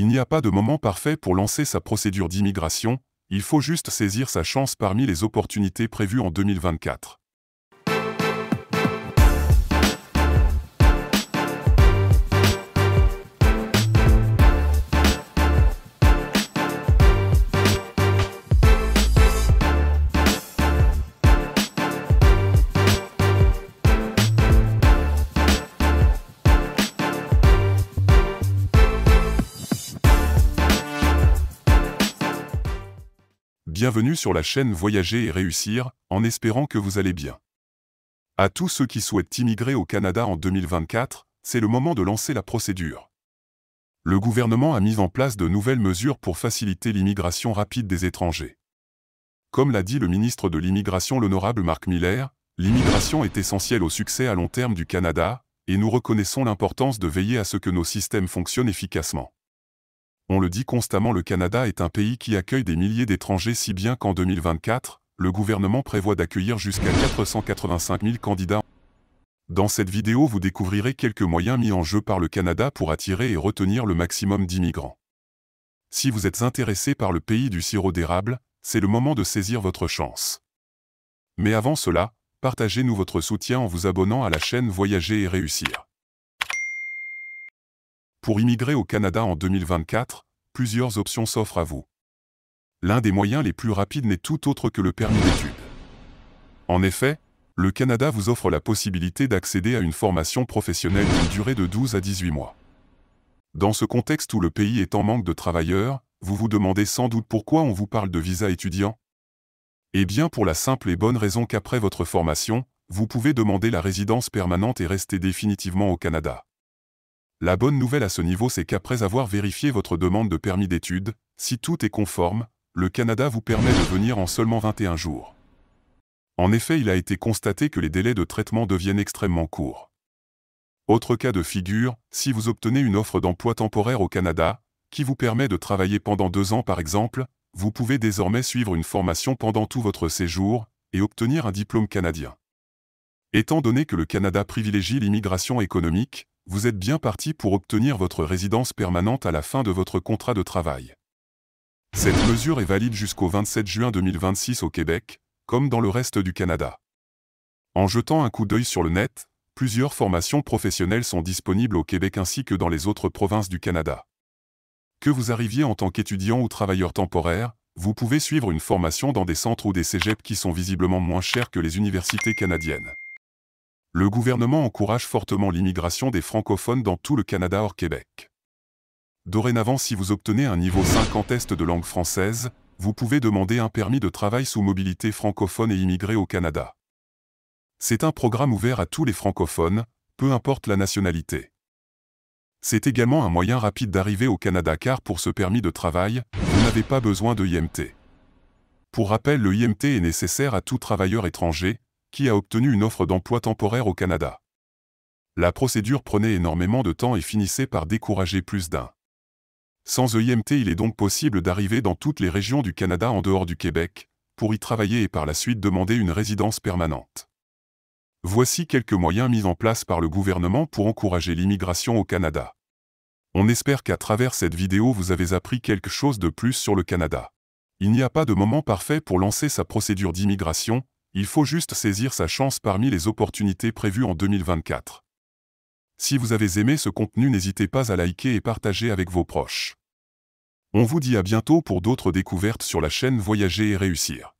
Il n'y a pas de moment parfait pour lancer sa procédure d'immigration, il faut juste saisir sa chance parmi les opportunités prévues en 2024. Bienvenue sur la chaîne Voyager et réussir, en espérant que vous allez bien. À tous ceux qui souhaitent immigrer au Canada en 2024, c'est le moment de lancer la procédure. Le gouvernement a mis en place de nouvelles mesures pour faciliter l'immigration rapide des étrangers. Comme l'a dit le ministre de l'Immigration l'honorable Marc Miller, l'immigration est essentielle au succès à long terme du Canada, et nous reconnaissons l'importance de veiller à ce que nos systèmes fonctionnent efficacement. On le dit constamment, le Canada est un pays qui accueille des milliers d'étrangers si bien qu'en 2024, le gouvernement prévoit d'accueillir jusqu'à 485 000 candidats. Dans cette vidéo, vous découvrirez quelques moyens mis en jeu par le Canada pour attirer et retenir le maximum d'immigrants. Si vous êtes intéressé par le pays du sirop d'érable, c'est le moment de saisir votre chance. Mais avant cela, partagez-nous votre soutien en vous abonnant à la chaîne Voyager et réussir. Pour immigrer au Canada en 2024, plusieurs options s'offrent à vous. L'un des moyens les plus rapides n'est tout autre que le permis d'études. En effet, le Canada vous offre la possibilité d'accéder à une formation professionnelle d'une durée de 12 à 18 mois. Dans ce contexte où le pays est en manque de travailleurs, vous vous demandez sans doute pourquoi on vous parle de visa étudiant Eh bien pour la simple et bonne raison qu'après votre formation, vous pouvez demander la résidence permanente et rester définitivement au Canada. La bonne nouvelle à ce niveau, c'est qu'après avoir vérifié votre demande de permis d'études, si tout est conforme, le Canada vous permet de venir en seulement 21 jours. En effet, il a été constaté que les délais de traitement deviennent extrêmement courts. Autre cas de figure, si vous obtenez une offre d'emploi temporaire au Canada, qui vous permet de travailler pendant deux ans par exemple, vous pouvez désormais suivre une formation pendant tout votre séjour et obtenir un diplôme canadien. Étant donné que le Canada privilégie l'immigration économique, vous êtes bien parti pour obtenir votre résidence permanente à la fin de votre contrat de travail. Cette mesure est valide jusqu'au 27 juin 2026 au Québec, comme dans le reste du Canada. En jetant un coup d'œil sur le net, plusieurs formations professionnelles sont disponibles au Québec ainsi que dans les autres provinces du Canada. Que vous arriviez en tant qu'étudiant ou travailleur temporaire, vous pouvez suivre une formation dans des centres ou des cégeps qui sont visiblement moins chers que les universités canadiennes le gouvernement encourage fortement l'immigration des francophones dans tout le Canada hors Québec. Dorénavant, si vous obtenez un niveau en test de langue française, vous pouvez demander un permis de travail sous mobilité francophone et immigrer au Canada. C'est un programme ouvert à tous les francophones, peu importe la nationalité. C'est également un moyen rapide d'arriver au Canada car pour ce permis de travail, vous n'avez pas besoin de IMT. Pour rappel, le IMT est nécessaire à tout travailleur étranger, qui a obtenu une offre d'emploi temporaire au Canada. La procédure prenait énormément de temps et finissait par décourager plus d'un. Sans EIMT, il est donc possible d'arriver dans toutes les régions du Canada en dehors du Québec, pour y travailler et par la suite demander une résidence permanente. Voici quelques moyens mis en place par le gouvernement pour encourager l'immigration au Canada. On espère qu'à travers cette vidéo vous avez appris quelque chose de plus sur le Canada. Il n'y a pas de moment parfait pour lancer sa procédure d'immigration, il faut juste saisir sa chance parmi les opportunités prévues en 2024. Si vous avez aimé ce contenu, n'hésitez pas à liker et partager avec vos proches. On vous dit à bientôt pour d'autres découvertes sur la chaîne Voyager et réussir.